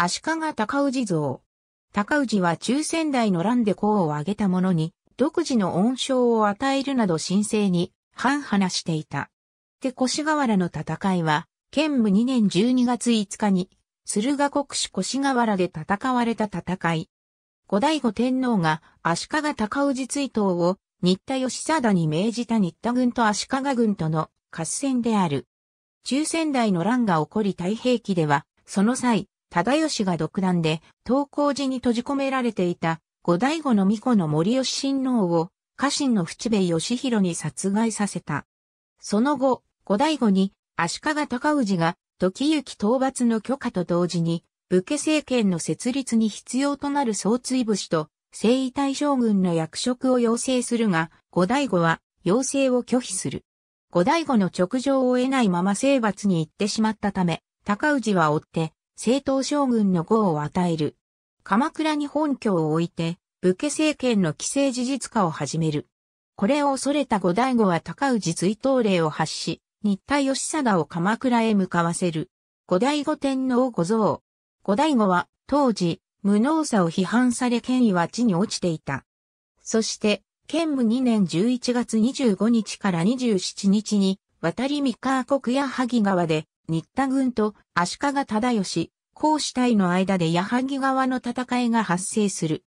足利高氏像。高氏は中仙台の乱で功を挙げた者に、独自の恩賞を与えるなど神聖に、半話していた。で越瓦原の戦いは、剣武2年12月5日に、駿河国主越瓦原で戦われた戦い。後醍醐天皇が足利高氏追悼を新田義貞に命じた新田軍と足利軍との合戦である。中仙台の乱が起こり太平記では、その際、忠義が独断で、東光寺に閉じ込められていた、後醍醐の巫女の森吉親王を、家臣の淵部義弘に殺害させた。その後、後醍醐に、足利尊氏が、時行討伐の許可と同時に、武家政権の設立に必要となる総追士と、征夷大将軍の役職を要請するが、後醍醐は、要請を拒否する。後醍醐の直情を得ないまま征伐に行ってしまったため、高氏は追って、政党将軍の号を与える。鎌倉に本拠を置いて、武家政権の既成事実化を始める。これを恐れた後醍醐は高氏追悼令を発し、新田義貞を鎌倉へ向かわせる。後醍醐天皇御像。後醍醐は当時、無能さを批判され権威は地に落ちていた。そして、県務2年11月25日から27日に、渡り三河国や萩川で、新田軍と足利忠義、公主隊の間で矢作川の戦いが発生する。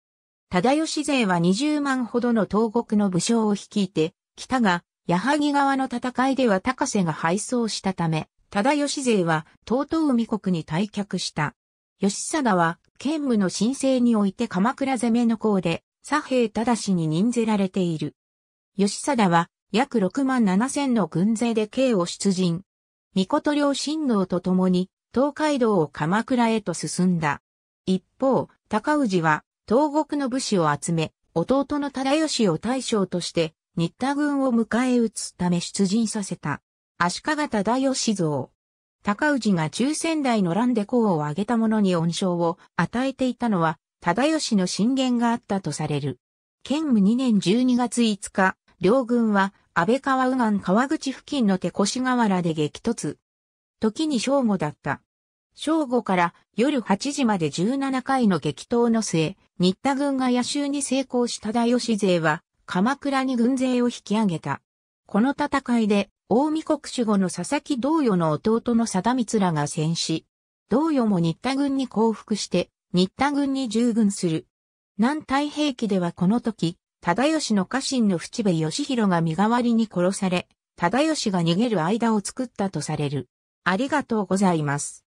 忠義勢は20万ほどの東国の武将を率いて、北が矢作川の戦いでは高瀬が敗走したため、忠義勢は東東海国に退却した。義貞は兼務の申請において鎌倉攻めの功で、左兵忠に任ぜられている。義貞は約6万7千の軍勢で慶を出陣。御事両親王と共に東海道を鎌倉へと進んだ。一方、高氏は東国の武士を集め、弟の忠義を大将として、新田軍を迎え撃つため出陣させた。足利忠義像。高氏が中仙台の乱で功を挙げた者に恩賞を与えていたのは、忠義の進言があったとされる。県務2年12月5日、両軍は安倍川右岸川口付近の手越川原で激突。時に正午だった。正午から夜8時まで17回の激闘の末、新田軍が野襲に成功した大吉勢は、鎌倉に軍勢を引き上げた。この戦いで、大見国守護の佐々木道与の弟の貞光らが戦死。道与も新田軍に降伏して、新田軍に従軍する。南太平記ではこの時、忠義の家臣の淵部義弘が身代わりに殺され、忠義が逃げる間を作ったとされる。ありがとうございます。